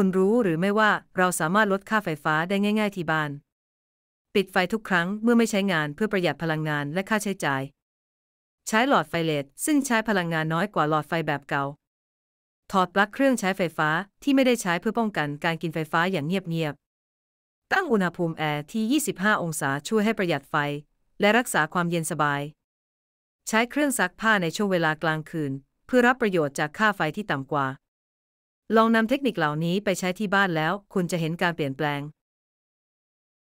คุณรู้หรือไม่ว่าเราสามารถลดค่าไฟฟ้าได้ง่ายๆที่บ้าน ปิดไฟทุกครั้งเมื่อไม่ใช้งานเพื่อประหยัดพลังงานและค่าใช้จ่าย ใช้หลอดไฟเลดซึ่งใช้พลังงานน้อยกว่าหลอดไฟแบบเก่า ถอดปลั๊กเครื่องใช้ไฟฟ้าที่ไม่ได้ใช้เพื่อป้องกันการกินไฟฟ้าอย่างเงียบๆ ตั้งอุณหภูมิแอร์ที่ 25 องศาช่วยให้ประหยัดไฟ และรักษาความเย็นสบาย ใช้เครื่องซักผ้าในช่วงเวลากลางคืน เพื่อรับประโยชน์จากค่าไฟที่ต่ำกว่าลองนำเทคนิคเหล่านี้ไปใช้ที่บ้านแล้วคุณจะเห็นการเปลี่ยนแปลง